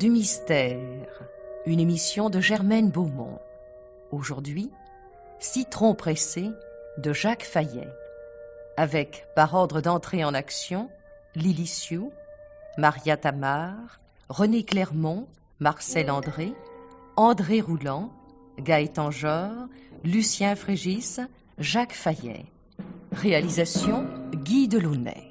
du mystère, une émission de Germaine Beaumont. Aujourd'hui, Citron pressé de Jacques Fayet. Avec, par ordre d'entrée en action, Lili Sioux, Maria Tamar, René Clermont, Marcel André, André Roulant, Gaëtan Jor, Lucien Frégis, Jacques Fayet. Réalisation Guy Delaunay.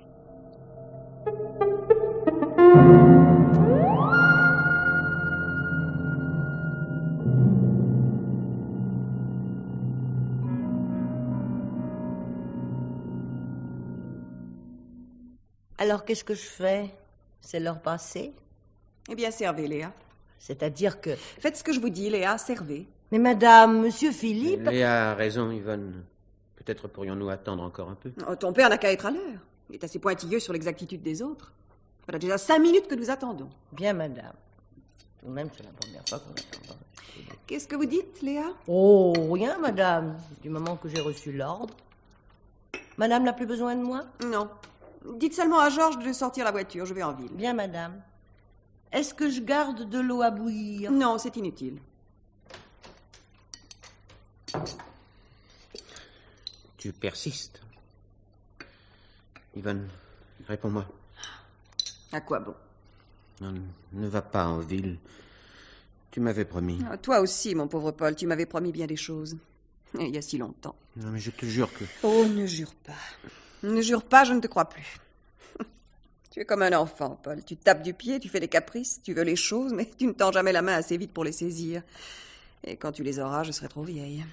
Alors qu'est-ce que je fais C'est leur passée Eh bien, servez, Léa. C'est-à-dire que... Faites ce que je vous dis, Léa, servez. Mais madame, monsieur Philippe... Léa a raison, Yvonne. Peut-être pourrions-nous attendre encore un peu. Oh, ton père n'a qu'à être à l'heure. Il est assez pointilleux sur l'exactitude des autres. Voilà déjà cinq minutes que nous attendons. Bien, madame. Tout même, c'est la première fois qu'on attend. Qu'est-ce que vous dites, Léa Oh, rien, madame. Du moment que j'ai reçu l'ordre. Madame n'a plus besoin de moi Non. Dites seulement à Georges de sortir la voiture, je vais en ville. Bien, madame. Est-ce que je garde de l'eau à bouillir Non, c'est inutile. Tu persistes. Yvonne, réponds-moi. À quoi bon ne va pas en ville. Tu m'avais promis. Ah, toi aussi, mon pauvre Paul, tu m'avais promis bien des choses. Il y a si longtemps. Non, mais je te jure que. Oh, ne jure pas. Ne jure pas, je ne te crois plus. tu es comme un enfant, Paul. Tu tapes du pied, tu fais des caprices, tu veux les choses, mais tu ne tends jamais la main assez vite pour les saisir. Et quand tu les auras, je serai trop vieille.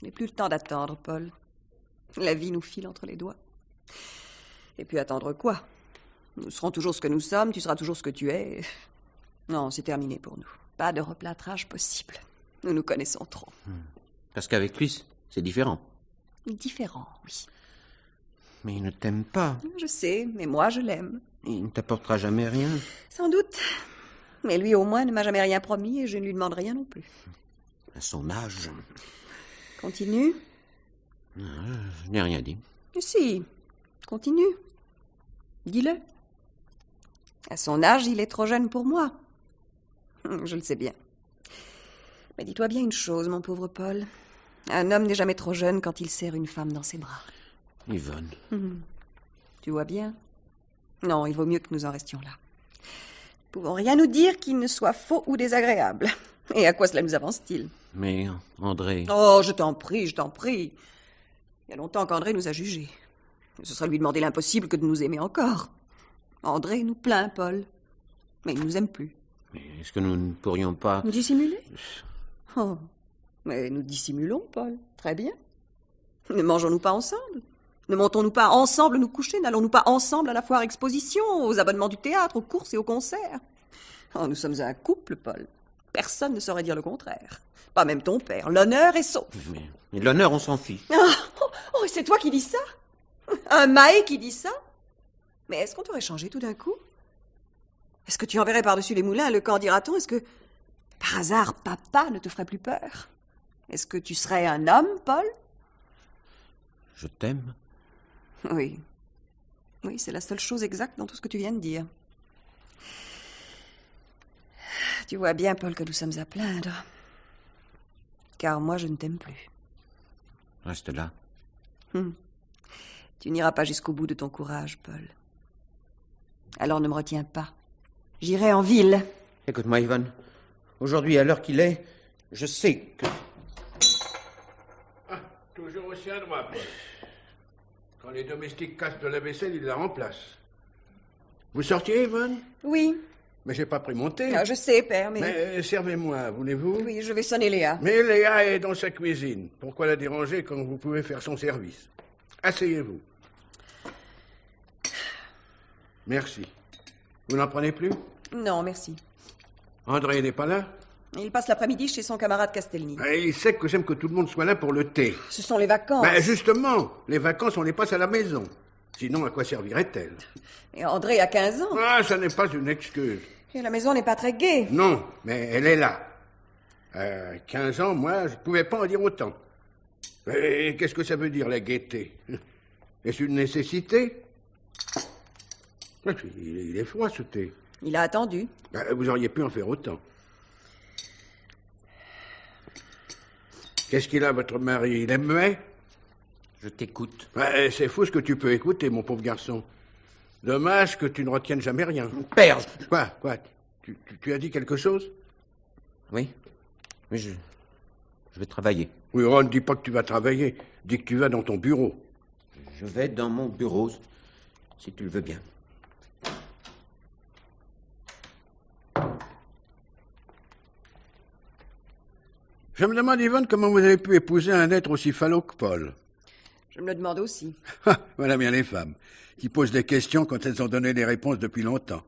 Je n'ai plus le temps d'attendre, Paul. La vie nous file entre les doigts. Et puis attendre quoi Nous serons toujours ce que nous sommes, tu seras toujours ce que tu es. Non, c'est terminé pour nous. Pas de replâtrage possible. Nous nous connaissons trop. Hmm. Parce qu'avec lui, c'est différent. Différent, oui. Mais il ne t'aime pas. Je sais, mais moi je l'aime. Il ne t'apportera jamais rien. Sans doute. Mais lui au moins ne m'a jamais rien promis et je ne lui demande rien non plus. À son âge. Continue. Ah, je n'ai rien dit. Si, continue. Dis-le. À son âge, il est trop jeune pour moi. Hum, je le sais bien. Mais dis-toi bien une chose, mon pauvre Paul. Un homme n'est jamais trop jeune quand il serre une femme dans ses bras. Yvonne. Mhm. Tu vois bien Non, il vaut mieux que nous en restions là. Nous pouvons rien nous dire qui ne soit faux ou désagréable. Et à quoi cela nous avance-t-il Mais, André. Oh, je t'en prie, je t'en prie. Il y a longtemps qu'André nous a jugés. Ce serait lui demander l'impossible que de nous aimer encore. André nous plaint, Paul. Mais il ne nous aime plus. Est-ce que nous ne pourrions pas. Nous dissimuler Oh, mais nous dissimulons, Paul. Très bien. Ne mangeons-nous pas ensemble ne montons-nous pas ensemble nous coucher N'allons-nous pas ensemble à la foire exposition, aux abonnements du théâtre, aux courses et aux concerts oh, Nous sommes un couple, Paul. Personne ne saurait dire le contraire. Pas même ton père. L'honneur est sauf. Mais l'honneur, on s'en fiche. Ah, oh, oh, c'est toi qui dis ça Un Maé qui dit ça Mais est-ce qu'on t'aurait changé tout d'un coup Est-ce que tu enverrais par-dessus les moulins le camp, dira-t-on Est-ce que, par hasard, papa ne te ferait plus peur Est-ce que tu serais un homme, Paul je t'aime. Oui. Oui, c'est la seule chose exacte dans tout ce que tu viens de dire. Tu vois bien, Paul, que nous sommes à plaindre. Car moi, je ne t'aime plus. Reste là. Hum. Tu n'iras pas jusqu'au bout de ton courage, Paul. Alors ne me retiens pas. J'irai en ville. Écoute-moi, Yvonne. Aujourd'hui, à l'heure qu'il est, je sais que. Ah, toujours aussi à droite, Paul. Quand les domestiques cassent de la vaisselle, ils la remplacent. Vous sortiez, Yvonne Oui. Mais j'ai pas pris mon thé. Ah, je sais, père, mais... Mais euh, servez-moi, voulez-vous Oui, je vais sonner Léa. Mais Léa est dans sa cuisine. Pourquoi la déranger quand vous pouvez faire son service Asseyez-vous. Merci. Vous n'en prenez plus Non, merci. André n'est pas là il passe l'après-midi chez son camarade Castelny. Ah, il sait que j'aime que tout le monde soit là pour le thé. Ce sont les vacances. Ben, justement, les vacances, on les passe à la maison. Sinon, à quoi servirait-elle Et André a 15 ans. Ah, ça n'est pas une excuse. la maison n'est pas très gaie. Non, mais elle est là. 15 euh, ans, moi, je ne pouvais pas en dire autant. qu'est-ce que ça veut dire, la gaieté Est-ce une nécessité ah, il est froid, ce thé. Il a attendu. Ben, vous auriez pu en faire autant. Qu'est-ce qu'il a, votre mari Il muet Je t'écoute. Eh, c'est fou ce que tu peux écouter, mon pauvre garçon. Dommage que tu ne retiennes jamais rien. Père Quoi Quoi tu, as dit quelque chose Oui. Mais je. vais travailler. Oui, Ron, dis pas que tu vas travailler. Dis que tu vas dans ton bureau. Je vais dans mon bureau, si tu le veux bien. Je me demande, Yvonne, comment vous avez pu épouser un être aussi falot que Paul. Je me le demande aussi. Ah, voilà bien les femmes, qui posent des questions quand elles ont donné des réponses depuis longtemps.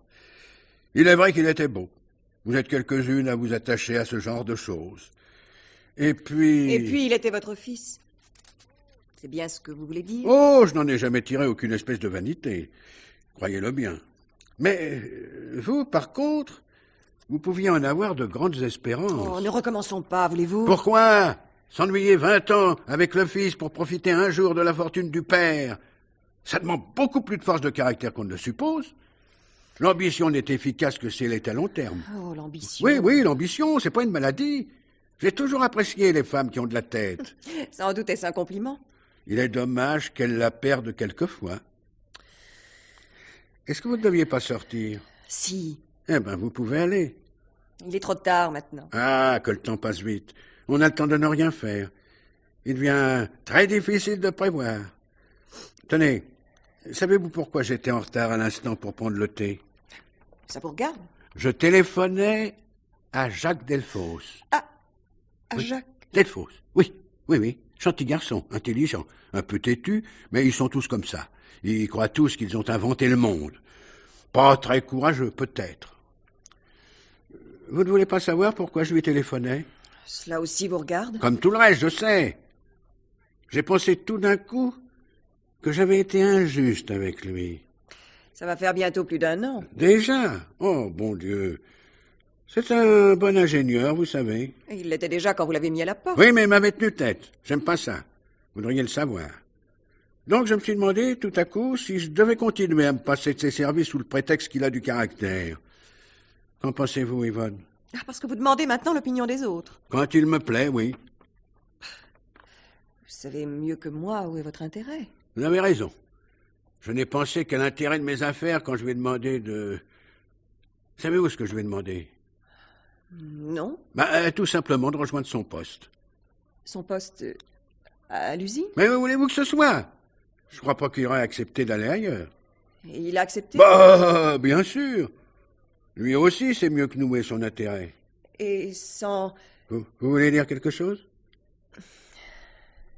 Il est vrai qu'il était beau. Vous êtes quelques-unes à vous attacher à ce genre de choses. Et puis. Et puis, il était votre fils. C'est bien ce que vous voulez dire Oh, je n'en ai jamais tiré aucune espèce de vanité. Croyez-le bien. Mais euh, vous, par contre, vous pouviez en avoir de grandes espérances. Oh, ne recommençons pas, voulez-vous Pourquoi S'ennuyer vingt ans avec le fils pour profiter un jour de la fortune du père, ça demande beaucoup plus de force de caractère qu'on ne le suppose. L'ambition n'est efficace que si elle est à long terme. Oh, l'ambition. Oui, oui, l'ambition, c'est pas une maladie. J'ai toujours apprécié les femmes qui ont de la tête. Sans doute est-ce un compliment. Il est dommage qu'elle la perde quelquefois. Est-ce que vous ne deviez pas sortir Si. Eh ben, vous pouvez aller. Il est trop tard maintenant. Ah, que le temps passe vite. On a le temps de ne rien faire. Il devient très difficile de prévoir. Tenez, savez-vous pourquoi j'étais en retard à l'instant pour prendre le thé Ça vous regarde Je téléphonais à Jacques Delfos. Ah, à Jacques Delfos, oui, oui, oui. Gentil garçon, intelligent, un peu têtu, mais ils sont tous comme ça. Ils croient tous qu'ils ont inventé le monde. Pas très courageux, peut-être. Vous ne voulez pas savoir pourquoi je lui téléphonais Cela aussi vous regarde Comme tout le reste, je sais. J'ai pensé tout d'un coup que j'avais été injuste avec lui. Ça va faire bientôt plus d'un an. Déjà Oh, bon Dieu C'est un bon ingénieur, vous savez. Il l'était déjà quand vous l'avez mis à la porte. Oui, mais il m'avait tenu tête. J'aime pas ça. Vous devriez le savoir. Donc je me suis demandé tout à coup si je devais continuer à me passer de ses services sous le prétexte qu'il a du caractère. Qu'en pensez-vous, Yvonne ah, Parce que vous demandez maintenant l'opinion des autres. Quand il me plaît, oui. Vous savez mieux que moi où est votre intérêt. Vous avez raison. Je n'ai pensé qu'à l'intérêt de mes affaires quand je lui ai demandé de. Savez-vous ce que je lui ai demandé Non. Bah, euh, tout simplement de rejoindre son poste. Son poste euh, à l'usine Mais où voulez-vous que ce soit Je crois pas qu'il aurait accepté d'aller ailleurs. il a accepté Bah, bien sûr lui aussi c'est mieux que nous et son intérêt. Et sans. Vous, voulez dire quelque chose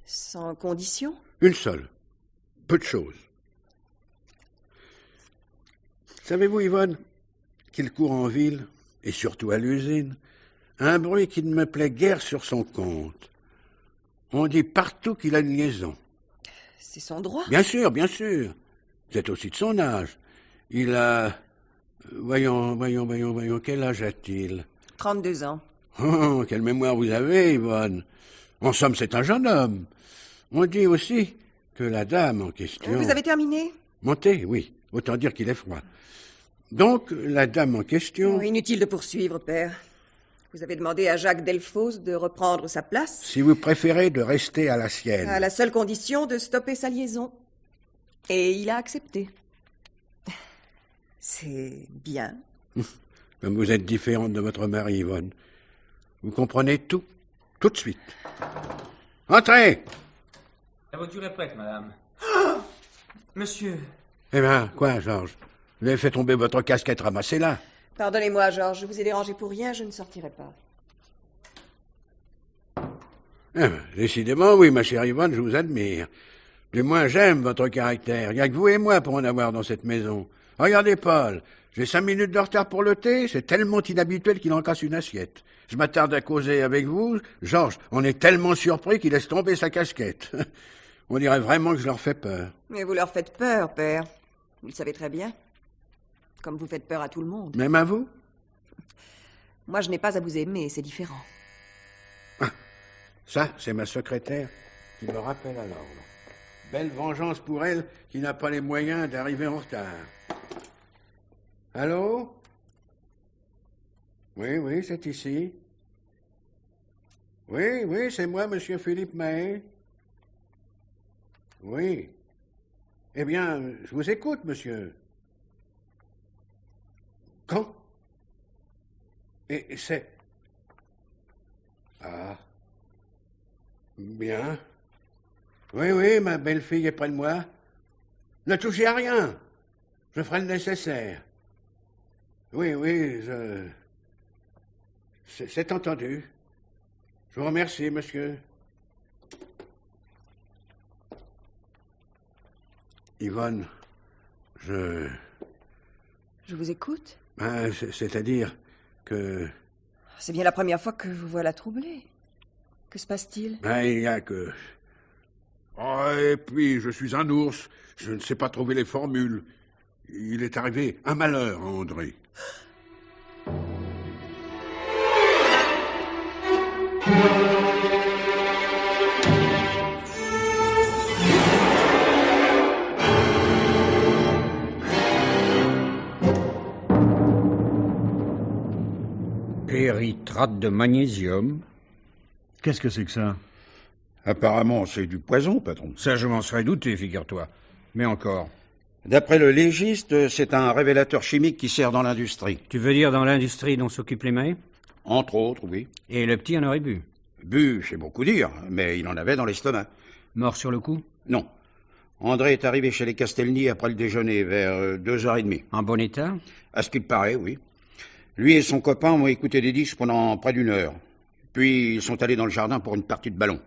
Sans condition Une seule. Peu de choses. Savez-vous, Yvonne, qu'il court en ville, et surtout à l'usine, un bruit qui ne me plaît guère sur son compte. On dit partout qu'il a une liaison. C'est son droit. Bien sûr, bien sûr. Vous êtes aussi de son âge. Il a Voyons, voyons, voyons, voyons, quel âge a-t-il 32 ans. Oh, quelle mémoire vous avez, Yvonne En somme, c'est un jeune homme. On dit aussi que la dame en question... Vous avez terminé Montez, oui. Autant dire qu'il est froid. Donc, la dame en question... Oh, inutile de poursuivre, père. Vous avez demandé à Jacques Delphos de reprendre sa place Si vous préférez, de rester à la sienne. À la seule condition de stopper sa liaison. Et il a accepté. C'est bien. Comme vous êtes différente de votre mari, Yvonne. Vous comprenez tout, tout de suite. Entrez La voiture est prête, madame. Monsieur. Eh bien, quoi, Georges Vous avez fait tomber votre casquette, ramassée, là Pardonnez-moi, Georges, je vous ai dérangé pour rien, je ne sortirai pas. Eh ben, décidément, oui, ma chère Yvonne, je vous admire. Du moins, j'aime votre caractère. Il n'y a que vous et moi pour en avoir dans cette maison. Regardez Paul, j'ai cinq minutes de retard pour le thé, c'est tellement inhabituel qu'il en casse une assiette. Je m'attarde à causer avec vous. Georges, on est tellement surpris qu'il laisse tomber sa casquette. on dirait vraiment que je leur fais peur. Mais vous leur faites peur, père. Vous le savez très bien. Comme vous faites peur à tout le monde. Même à vous Moi, je n'ai pas à vous aimer, c'est différent. Ah, ça, c'est ma secrétaire qui me rappelle à l'ordre. Belle vengeance pour elle qui n'a pas les moyens d'arriver en retard. Allô Oui, oui, c'est ici. Oui, oui, c'est moi, Monsieur Philippe May. Oui. Eh bien, je vous écoute, monsieur. Quand Et c'est. Ah. Bien. Oui, oui, ma belle-fille est près de moi. Ne touchez à rien. Je ferai le nécessaire. Oui, oui, je... c'est entendu. Je vous remercie, monsieur. Yvonne, je... Je vous écoute ben, C'est-à-dire que... C'est bien la première fois que vous voilà troublé. Que se passe-t-il Ben, il n'y a que... Oh, et puis, je suis un ours. Je ne sais pas trouver les formules il est arrivé un malheur André. Péritrate de magnésium. Qu'est-ce que c'est que ça Apparemment, c'est du poison, patron. Ça, je m'en serais douté, figure-toi. Mais encore, D'après le légiste, c'est un révélateur chimique qui sert dans l'industrie. Tu veux dire dans l'industrie dont s'occupent les mains Entre autres, oui. Et le petit en aurait bu Bu, c'est beaucoup dire, mais il en avait dans l'estomac. Mort sur le coup Non. André est arrivé chez les Castelny après le déjeuner, vers euh, deux heures et demie. En bon état À ce qu'il paraît, oui. Lui et son copain ont écouté des disques pendant près d'une heure. Puis ils sont allés dans le jardin pour une partie de ballon.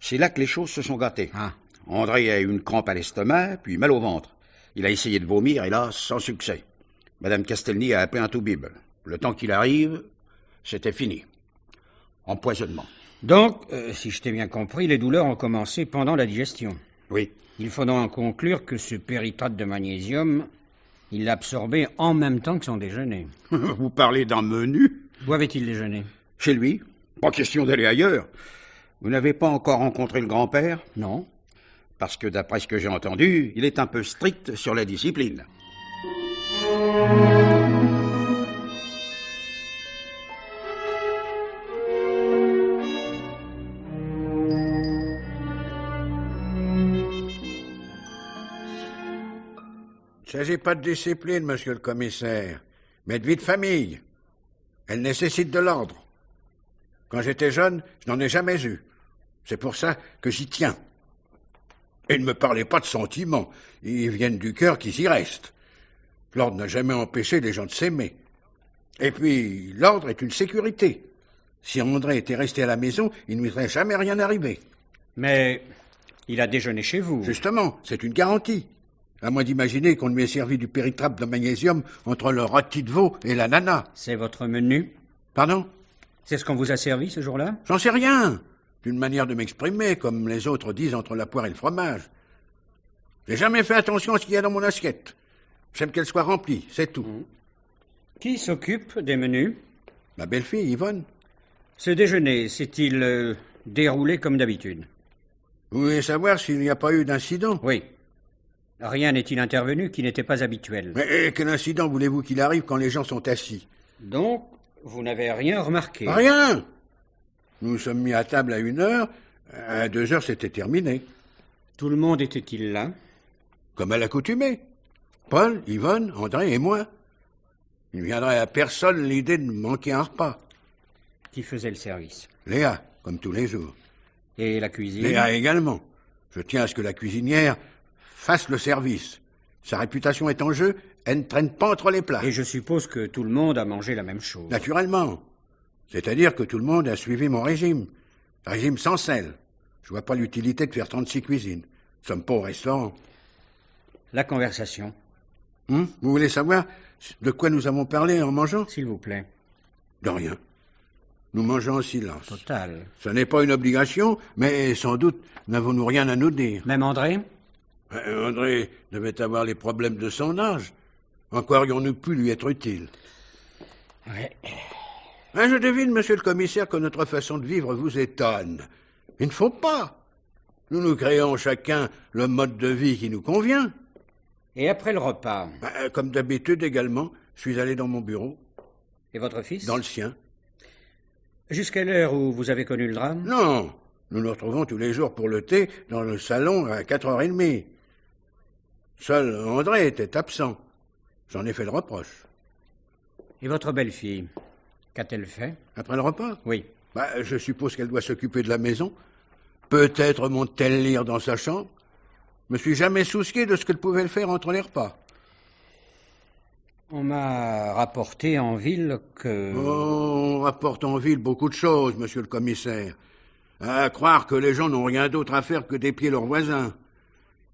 C'est là que les choses se sont gâtées. Ah. André a eu une crampe à l'estomac, puis mal au ventre. Il a essayé de vomir, hélas, sans succès. Madame Castelny a appelé un tout Le temps qu'il arrive, c'était fini. Empoisonnement. Donc, euh, si je t'ai bien compris, les douleurs ont commencé pendant la digestion. Oui. Il faudra en conclure que ce péritrate de magnésium, il l'a absorbé en même temps que son déjeuner. Vous parlez d'un menu Où avait-il déjeuné Chez lui. Pas question d'aller ailleurs. Vous n'avez pas encore rencontré le grand-père Non. Parce que d'après ce que j'ai entendu, il est un peu strict sur la discipline. Il ne s'agit pas de discipline, monsieur le commissaire, mais de vie de famille. Elle nécessite de l'ordre. Quand j'étais jeune, je n'en ai jamais eu. C'est pour ça que j'y tiens. Et ne me parlez pas de sentiments. Ils viennent du cœur qui y reste. L'ordre n'a jamais empêché les gens de s'aimer. Et puis, l'ordre est une sécurité. Si André était resté à la maison, il ne lui serait jamais rien arrivé. Mais il a déjeuné chez vous. Justement, c'est une garantie. À moins d'imaginer qu'on lui ait servi du péritrape de magnésium entre le rôti de veau et la nana. C'est votre menu Pardon C'est ce qu'on vous a servi ce jour-là J'en sais rien une manière de m'exprimer, comme les autres disent entre la poire et le fromage. J'ai jamais fait attention à ce qu'il y a dans mon assiette. J'aime qu'elle soit remplie, c'est tout. Mmh. Qui s'occupe des menus Ma belle-fille, Yvonne. Ce déjeuner s'est-il euh, déroulé comme d'habitude Vous voulez savoir s'il n'y a pas eu d'incident Oui. Rien n'est-il intervenu qui n'était pas habituel. Mais quel incident voulez-vous qu'il arrive quand les gens sont assis Donc, vous n'avez rien remarqué Rien nous nous sommes mis à table à une heure. À deux heures, c'était terminé. Tout le monde était-il là Comme à l'accoutumée. Paul, Yvonne, André et moi. Il ne viendrait à personne l'idée de manquer un repas. Qui faisait le service Léa, comme tous les jours. Et la cuisine Léa également. Je tiens à ce que la cuisinière fasse le service. Sa réputation est en jeu, elle ne traîne pas entre les plats. Et je suppose que tout le monde a mangé la même chose. Naturellement. C'est-à-dire que tout le monde a suivi mon régime. régime sans sel. Je vois pas l'utilité de faire 36 cuisines. Nous sommes pas au restaurant. La conversation. Hum? Vous voulez savoir de quoi nous avons parlé en mangeant S'il vous plaît. De rien. Nous mangeons en silence. Total. Ce n'est pas une obligation, mais sans doute n'avons-nous rien à nous dire. Même André ben, André devait avoir les problèmes de son âge. En quoi aurions-nous pu lui être utile. Ouais. Ben, je devine, monsieur le commissaire, que notre façon de vivre vous étonne. Il ne faut pas. Nous nous créons chacun le mode de vie qui nous convient. Et après le repas ben, euh, Comme d'habitude également, je suis allé dans mon bureau. Et votre fils Dans le sien. Jusqu'à l'heure où vous avez connu le drame Non. Nous nous retrouvons tous les jours pour le thé dans le salon à 4h30. Seul André était absent. J'en ai fait le reproche. Et votre belle-fille Qu'a-t-elle fait Après le repas Oui. Bah, je suppose qu'elle doit s'occuper de la maison. Peut-être monte-t-elle lire dans sa chambre. Je me suis jamais soucié de ce qu'elle pouvait le faire entre les repas. On m'a rapporté en ville que. Oh, on rapporte en ville beaucoup de choses, monsieur le commissaire. À croire que les gens n'ont rien d'autre à faire que d'épier leurs voisins.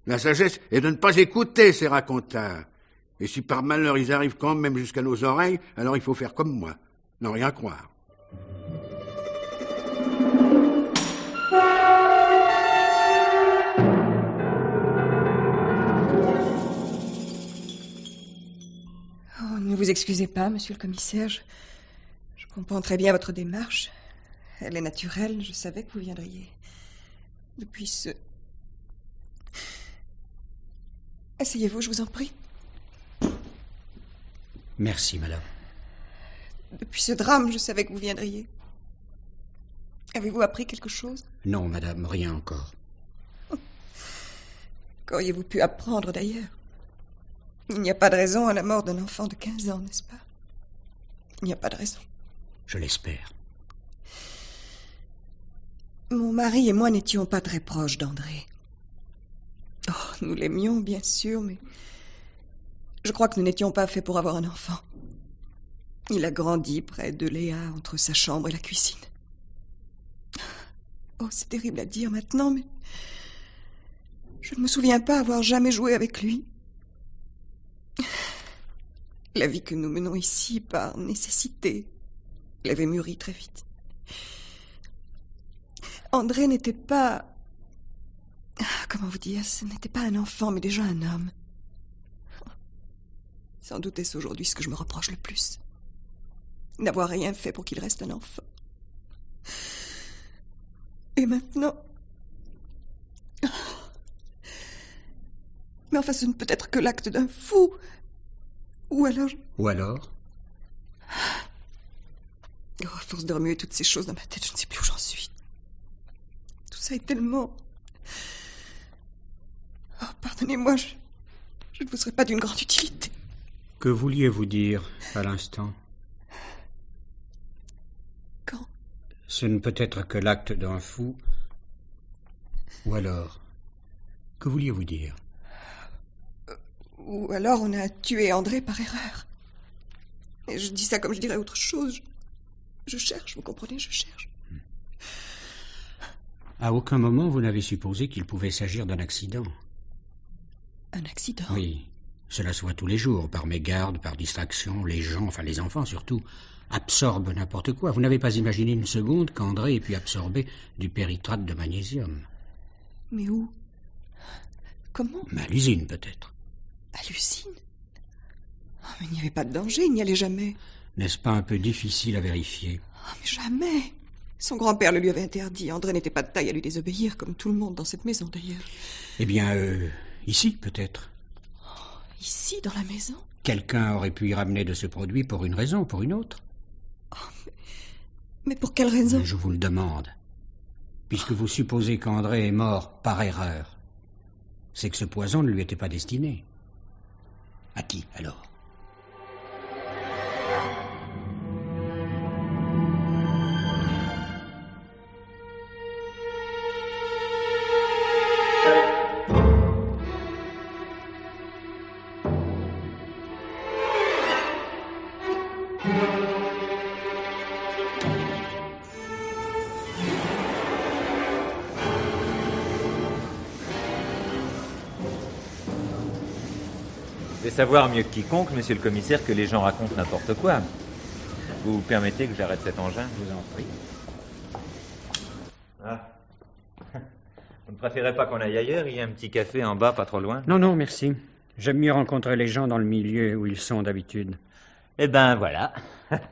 La sagesse est de ne pas écouter ces racontats. Et si par malheur ils arrivent quand même jusqu'à nos oreilles, alors il faut faire comme moi. N'en rien croire. Oh, ne vous excusez pas, monsieur le commissaire. Je, comprends très bien votre démarche. Elle est naturelle, je savais que vous viendriez. Depuis ce. Asseyez-vous, je vous en prie. Merci, madame. Depuis ce drame, je savais que vous viendriez. Avez-vous appris quelque chose Non, madame, rien encore. Qu'auriez-vous pu apprendre d'ailleurs Il n'y a pas de raison à la mort d'un enfant de 15 ans, n'est-ce pas Il n'y a pas de raison. Je l'espère. Mon mari et moi n'étions pas très proches d'André. Oh, nous l'aimions, bien sûr, mais je crois que nous n'étions pas faits pour avoir un enfant. Il a grandi près de Léa, entre sa chambre et la cuisine. Oh, c'est terrible à dire maintenant, mais je ne me souviens pas avoir jamais joué avec lui. La vie que nous menons ici par nécessité l'avait mûri très vite. André n'était pas. Comment vous dire Ce n'était pas un enfant, mais déjà un homme. Sans doute est-ce aujourd'hui ce que je me reproche le plus. N'avoir rien fait pour qu'il reste un enfant. Et maintenant... Mais enfin, ce ne peut être que l'acte d'un fou. Ou alors... Ou alors Oh, à force de remuer toutes ces choses dans ma tête, je ne sais plus où j'en suis. Tout ça est tellement... Oh, pardonnez-moi, je... je ne vous serai pas d'une grande utilité. Que vouliez-vous dire à l'instant quand Ce ne peut être que l'acte d'un fou. Ou alors Que vouliez-vous dire Ou alors on a tué André par erreur. je dis ça comme je dirais autre chose. Je, je cherche, vous comprenez, je cherche. À aucun moment vous n'avez supposé qu'il pouvait s'agir d'un accident. Un accident Oui. Cela se voit tous les jours, par mégarde, par distraction, les gens, enfin les enfants surtout, absorbent n'importe quoi. Vous n'avez pas imaginé une seconde qu'André ait pu absorber du péritrate de magnésium. Mais où Comment mais À l'usine, peut-être. À l'usine ah, Mais il n'y avait pas de danger, il n'y allait jamais. N'est-ce pas un peu difficile à vérifier ah, mais Jamais Son grand-père le lui avait interdit. André n'était pas de taille à lui désobéir, comme tout le monde dans cette maison, d'ailleurs. Eh bien, euh, ici, peut-être. Ici, dans la maison Quelqu'un aurait pu y ramener de ce produit pour une raison, pour une autre. Oh, mais, pour quelle raison Je vous le demande. Puisque vous supposez qu'André est mort par erreur, c'est que ce poison ne lui était pas destiné. À qui alors savoir mieux que quiconque, monsieur le commissaire, que les gens racontent n'importe quoi. Vous permettez que j'arrête cet engin Je vous en prie. Ah. Vous ne préférez pas qu'on aille ailleurs Il y a un petit café en bas, pas trop loin Non, non, merci. J'aime mieux rencontrer les gens dans le milieu où ils sont d'habitude. Eh ben voilà.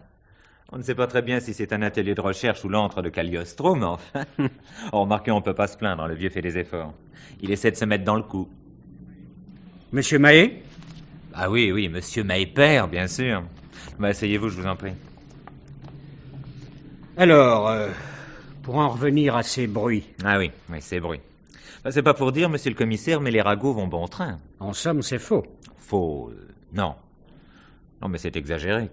On ne sait pas très bien si c'est un atelier de recherche ou l'antre de Cagliostro, mais enfin. En oh, remarquez, on ne peut pas se plaindre, le vieux fait des efforts. Il essaie de se mettre dans le coup. Monsieur Maé ah oui, oui, monsieur père bien sûr. Mais bah, asseyez-vous, je vous en prie. Alors, euh, pour en revenir à ces bruits. Ah oui, oui, ces bruits. Bah, c'est pas pour dire, monsieur le commissaire, mais les ragots vont bon train. En somme, c'est faux. Faux. Euh, non. Non, mais c'est exagéré.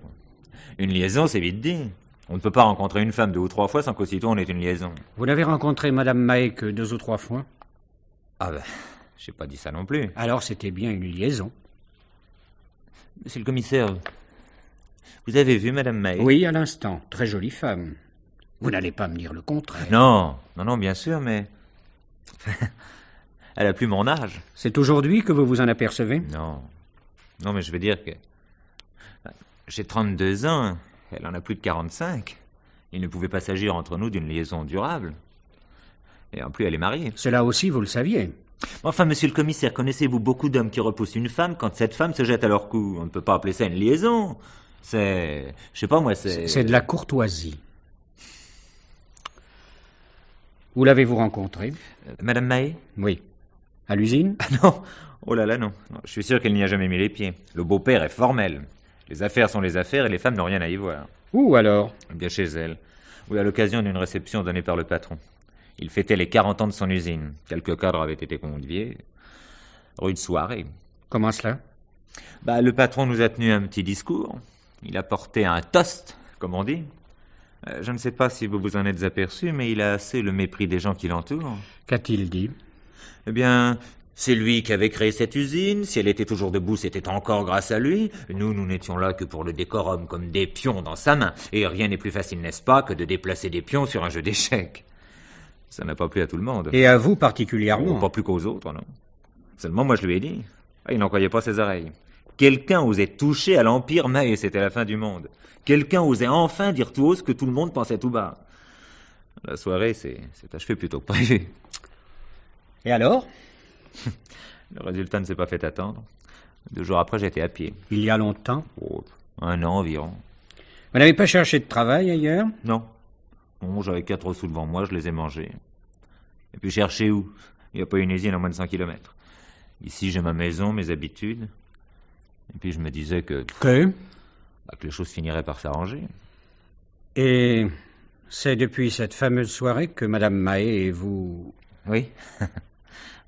Une liaison, c'est vite dit. On ne peut pas rencontrer une femme deux ou trois fois sans qu'aussitôt on ait une liaison. Vous l'avez rencontré, Madame Maek, deux ou trois fois. Ah ben, j'ai pas dit ça non plus. Alors, c'était bien une liaison. Monsieur le commissaire, vous avez vu Madame May Oui, à l'instant. Très jolie femme. Vous n'allez pas me dire le contraire. Non, non, non, bien sûr, mais. Elle a plus mon âge. C'est aujourd'hui que vous vous en apercevez Non. Non, mais je veux dire que. J'ai 32 ans, elle en a plus de 45. Il ne pouvait pas s'agir entre nous d'une liaison durable. Et en plus, elle est mariée. Cela aussi, vous le saviez. Enfin, monsieur le commissaire, connaissez-vous beaucoup d'hommes qui repoussent une femme quand cette femme se jette à leur cou On ne peut pas appeler ça une liaison. C'est. Je sais pas moi, c'est. C'est de la courtoisie. Où l'avez-vous rencontrée euh, Madame Maé Oui. À l'usine ah, Non. Oh là là, non. je suis sûr qu'elle n'y a jamais mis les pieds. Le beau-père est formel. Les affaires sont les affaires et les femmes n'ont rien à y voir. Où alors Bien chez elle. Ou à l'occasion d'une réception donnée par le patron. Il fêtait les 40 ans de son usine. Quelques cadres avaient été conviés. de soirée. Comment cela bah, Le patron nous a tenu un petit discours. Il a porté un toast, comme on dit. Euh, je ne sais pas si vous vous en êtes aperçu, mais il a assez le mépris des gens qui l'entourent. Qu'a-t-il dit Eh bien, c'est lui qui avait créé cette usine. Si elle était toujours debout, c'était encore grâce à lui. Nous, nous n'étions là que pour le décorum, comme des pions dans sa main. Et rien n'est plus facile, n'est-ce pas, que de déplacer des pions sur un jeu d'échecs. Ça n'a pas plu à tout le monde. Et à vous particulièrement. pas plus qu'aux autres, non. Seulement, moi, je lui ai dit. Ah, il n'en croyait pas ses oreilles. Quelqu'un osait toucher à l'Empire, mais c'était la fin du monde. Quelqu'un osait enfin dire tout haut ce que tout le monde pensait tout bas. La soirée s'est achevée plutôt que Et alors Le résultat ne s'est pas fait attendre. Deux jours après, j'étais à pied. Il y a longtemps oh, Un an environ. Vous n'avez pas cherché de travail ailleurs Non. Bon, j'avais quatre sous devant moi, je les ai mangés. Et puis chercher où Il n'y a pas une usine à moins de 100 km. Ici, j'ai ma maison, mes habitudes. Et puis je me disais que. Que bah, Que les choses finiraient par s'arranger. Et c'est depuis cette fameuse soirée que Madame Mahé et vous. Oui.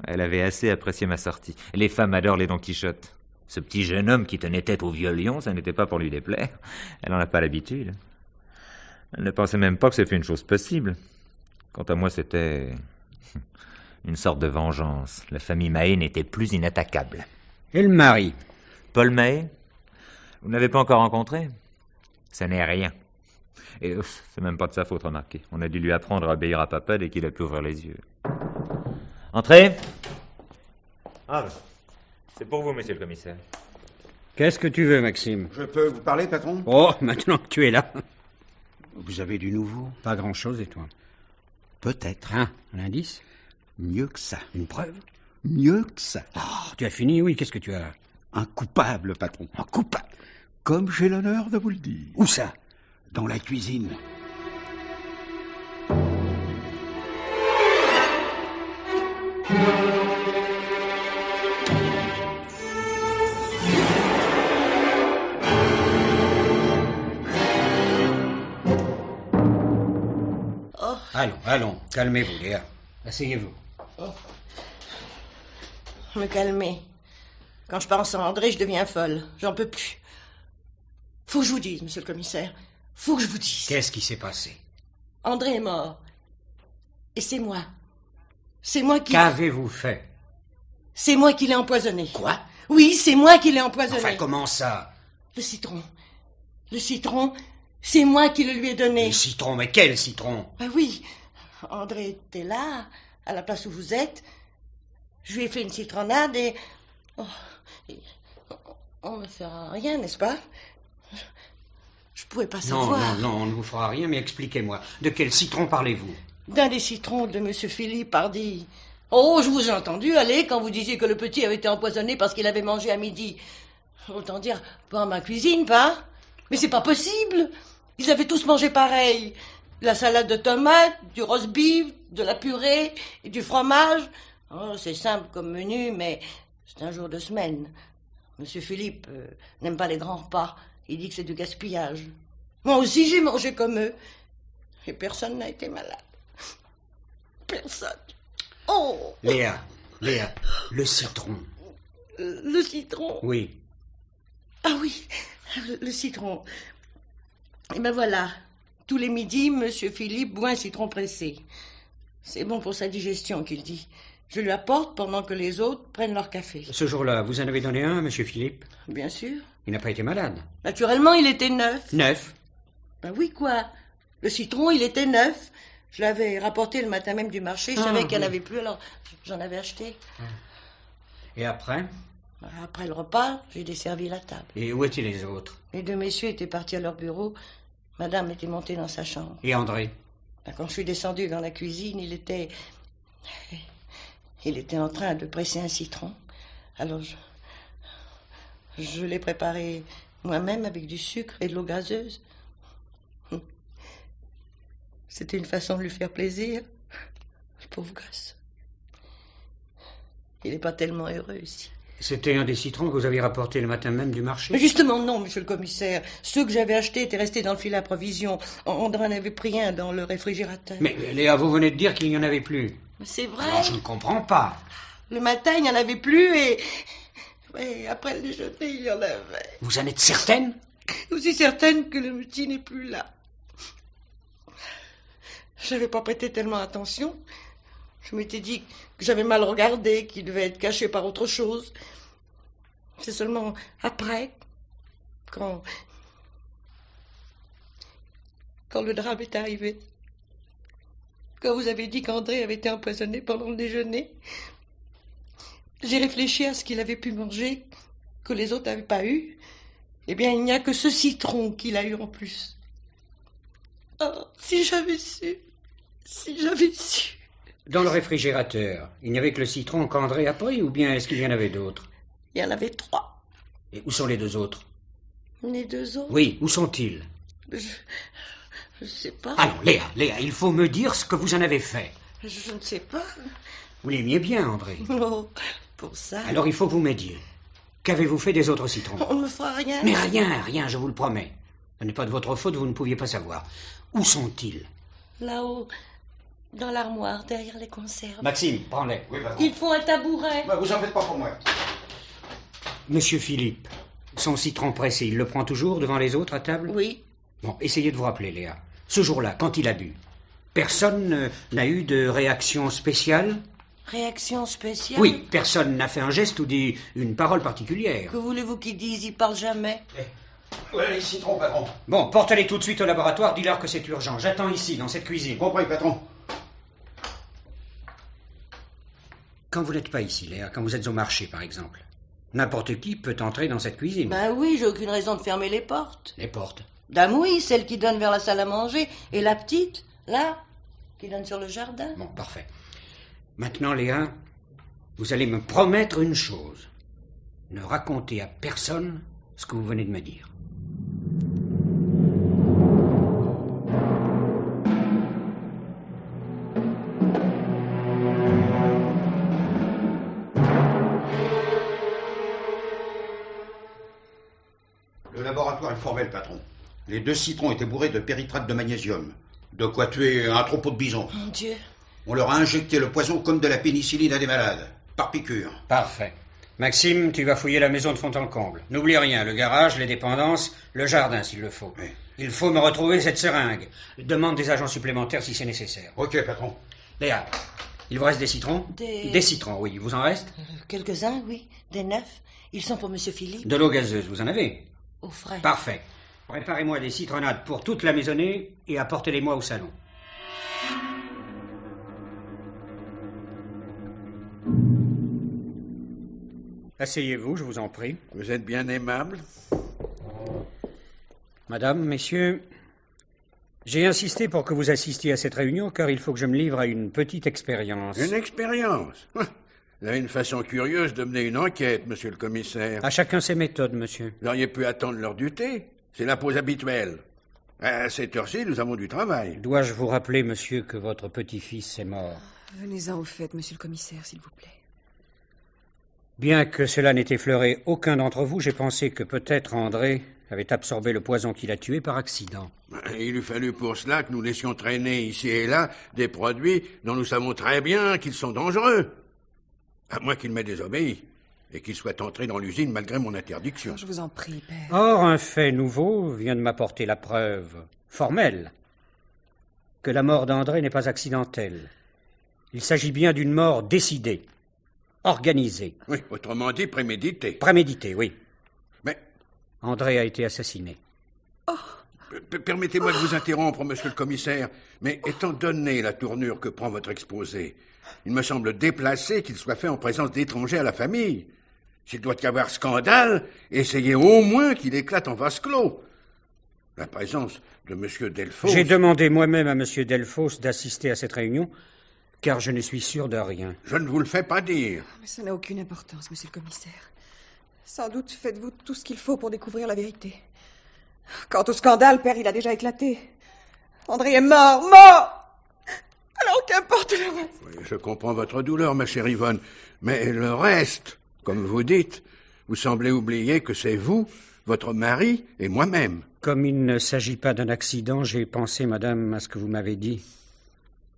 Elle avait assez apprécié ma sortie. Les femmes adorent les Don Quichotte. Ce petit jeune homme qui tenait tête au vieux lion, ça n'était pas pour lui déplaire. Elle n'en a pas l'habitude. Elle ne pensait même pas que c'était une chose possible. Quant à moi, c'était une sorte de vengeance. La famille Mahé n'était plus inattaquable. Et le mari Paul Mahé Vous n'avez pas encore rencontré Ça n'est rien. Et c'est même pas de sa faute, remarquez. On a dû lui apprendre à obéir à papa dès qu'il a pu ouvrir les yeux. Entrez Ah, c'est pour vous, monsieur le commissaire. Qu'est-ce que tu veux, Maxime Je peux vous parler, patron Oh, maintenant que tu es là. Vous avez du nouveau Pas grand-chose, et toi Peut-être. Hein Un indice Mieux que ça. Une preuve Mieux que ça. Oh, tu as fini, oui, qu'est-ce que tu as Un coupable, patron. Un coupable Comme j'ai l'honneur de vous le dire. Où ça Dans la cuisine. Allons, allons, calmez-vous, Léa. Asseyez-vous. Oh. Me calmer. Quand je pense à André, je deviens folle. J'en peux plus. Faut que je vous dise, monsieur le commissaire. Faut que je vous dise. Qu'est-ce qui s'est passé André est mort. Et c'est moi. C'est moi qui. Qu'avez-vous fait C'est moi qui l'ai empoisonné. Quoi Oui, c'est moi qui l'ai empoisonné. Enfin, comment ça Le citron. Le citron, c'est moi qui le lui ai donné. citron, mais quel citron ah oui, André était là, à la place où vous êtes. Je lui ai fait une citronnade et... Oh, on ne fera rien, n'est-ce pas Je ne pouvais pas savoir. Non, non, on ne vous fera rien, mais expliquez-moi. De quel citron parlez-vous D'un des citrons de M. Philippe Hardy. Oh, je vous ai entendu aller quand vous disiez que le petit avait été empoisonné parce qu'il avait mangé à midi. Autant dire, pas ma cuisine, pas Mais c'est pas possible ils avaient tous mangé pareil. La salade de tomates, du roast beef, de la purée et du fromage. Oh, c'est simple comme menu, mais c'est un jour de semaine. Monsieur Philippe euh, n'aime pas les grands repas. Il dit que c'est du gaspillage. Moi aussi, j'ai mangé comme eux. Et personne n'a été malade. Personne. Oh Léa, Léa, le citron. Euh, le, citron Oui. Ah oui, le citron. Et eh ben voilà, tous les midis, Monsieur Philippe boit un citron pressé. C'est bon pour sa digestion, qu'il dit. Je lui apporte pendant que les autres prennent leur café. Ce jour-là, vous en avez donné un, Monsieur Philippe Bien sûr. Il n'a pas été malade. Naturellement, il était neuf. Neuf Ben oui, quoi. Le citron, il était neuf. Je l'avais rapporté le matin même du marché. Je ah, savais qu'il n'y en avait plus, alors j'en avais acheté. Ah. Et après après le repas, j'ai desservi la table. Et où étaient les autres Les deux messieurs étaient partis à leur bureau. Madame était montée dans sa chambre. Et André ben, Quand je suis descendue dans la cuisine, il était. Il était en train de presser un citron. Alors je. Je l'ai préparé moi-même avec du sucre et de l'eau gazeuse. C'était une façon de lui faire plaisir. Le pauvre gosse. Il n'est pas tellement heureux ici. C'était un des citrons que vous aviez rapporté le matin même du marché mais Justement, non, monsieur le commissaire. Ceux que j'avais achetés étaient restés dans le filet à provision. en avait pris un dans le réfrigérateur. Mais Léa, vous venez de dire qu'il n'y en avait plus. C'est vrai. je ne comprends pas. Le matin, il n'y en avait plus et... après le déjeuner, il y en avait. Vous en êtes certaine Aussi certaine que le petit n'est plus là. Je n'avais pas prêté tellement attention. Je m'étais dit que j'avais mal regardé, qu'il devait être caché par autre chose. C'est seulement après, quand, quand le drame est arrivé, quand vous avez dit qu'André avait été empoisonné pendant le déjeuner, j'ai réfléchi à ce qu'il avait pu manger que les autres n'avaient pas eu. Eh bien, il n'y a que ce citron qu'il a eu en plus. Oh, si j'avais su, si j'avais su. Dans le réfrigérateur, il n'y avait que le citron qu'André a pris ou bien est-ce qu'il y en avait d'autres Il y en avait trois. Et où sont les deux autres Les deux autres Oui, où sont-ils je... ne sais pas. Allons, Léa, Léa, il faut me dire ce que vous en avez fait. Je ne sais pas. Vous l'aimiez bien, André. Oh, pour ça. Alors il faut que vous m'aidiez. Qu'avez-vous fait des autres citrons On ne fera rien. Mais rien, rien, je vous le promets. Ce n'est pas de votre faute, vous ne pouviez pas savoir. Où sont-ils Là-haut, dans l'armoire, derrière les conserves. Maxime, prends-les. Oui, Ils font un tabouret. vous en faites pas pour moi. Monsieur Philippe, son citron pressé, il le prend toujours devant les autres à table Oui. Bon, essayez de vous rappeler, Léa. Ce jour-là, quand il a bu, personne euh, n'a eu de réaction spéciale Réaction spéciale Oui, personne n'a fait un geste ou dit une parole particulière. Que voulez-vous qu'ils disent Il parle jamais. Eh. les citrons, patron. Bon, porte-les tout de suite au laboratoire, dis-leur que c'est urgent. J'attends ici, dans cette cuisine. Compris, patron. quand vous n'êtes pas ici, Léa, quand vous êtes au marché, par exemple, n'importe qui peut entrer dans cette cuisine. Ben oui, j'ai aucune raison de fermer les portes. Les portes Dame oui, celle qui donne vers la salle à manger, et la petite, là, qui donne sur le jardin. Bon, parfait. Maintenant, Léa, vous allez me promettre une chose. Ne racontez à personne ce que vous venez de me dire. Les deux citrons étaient bourrés de péritrate de magnésium. De quoi tuer un troupeau de bisons. Mon Dieu. On leur a injecté le poison comme de la pénicilline à des malades. Par piqûre. Parfait. Maxime, tu vas fouiller la maison de fond en comble. N'oublie rien, le garage, les dépendances, le jardin s'il le faut. Il faut me retrouver cette seringue. Demande des agents supplémentaires si c'est nécessaire. Ok, patron. Léa, il vous reste des citrons Des... citrons, oui. vous en reste euh, Quelques-uns, oui. Des neufs. Ils sont pour Monsieur Philippe. De l'eau gazeuse, vous en avez Au frais. Parfait. Préparez-moi des citronnades pour toute la maisonnée et apportez-les-moi au salon. Asseyez-vous, je vous en prie. Vous êtes bien aimable. Madame, messieurs, j'ai insisté pour que vous assistiez à cette réunion car il faut que je me livre à une petite expérience. Une expérience Vous hum, avez une façon curieuse de mener une enquête, monsieur le commissaire. À chacun ses méthodes, monsieur. Vous auriez pu attendre l'heure du thé. C'est la pause habituelle. À cette heure-ci, nous avons du travail. Dois-je vous rappeler, monsieur, que votre petit-fils est mort Venez-en au fait, monsieur le commissaire, s'il vous plaît. Bien que cela n'ait effleuré aucun d'entre vous, j'ai pensé que peut-être André avait absorbé le poison qu'il a tué par accident. Il eût fallu pour cela que nous laissions traîner ici et là des produits dont nous savons très bien qu'ils sont dangereux. À moins qu'il m'ait désobéi et qu'il soit entré dans l'usine malgré mon interdiction. Je vous en prie, père. Or, un fait nouveau vient de m'apporter la preuve formelle que la mort d'André n'est pas accidentelle. Il s'agit bien d'une mort décidée, organisée. Oui, autrement dit, préméditée. Préméditée, oui. Mais. André a été assassiné. Oh. Permettez-moi de vous interrompre, monsieur le commissaire, mais étant donné la tournure que prend votre exposé, il me semble déplacé qu'il soit fait en présence d'étrangers à la famille. S'il doit y avoir scandale, essayez au moins qu'il éclate en vase clos. La présence de M. Delphos. J'ai demandé moi-même à M. Delphos d'assister à cette réunion, car je ne suis sûr de rien. Je ne vous le fais pas dire. Ah, mais ça n'a aucune importance, monsieur le commissaire. Sans doute faites-vous tout ce qu'il faut pour découvrir la vérité. Quant au scandale, père, il a déjà éclaté. André est mort, mort Alors qu'importe le reste. je comprends votre douleur, ma chère Yvonne, mais le reste. Comme vous dites, vous semblez oublier que c'est vous, votre mari et moi-même. Comme il ne s'agit pas d'un accident, j'ai pensé, madame, à ce que vous m'avez dit.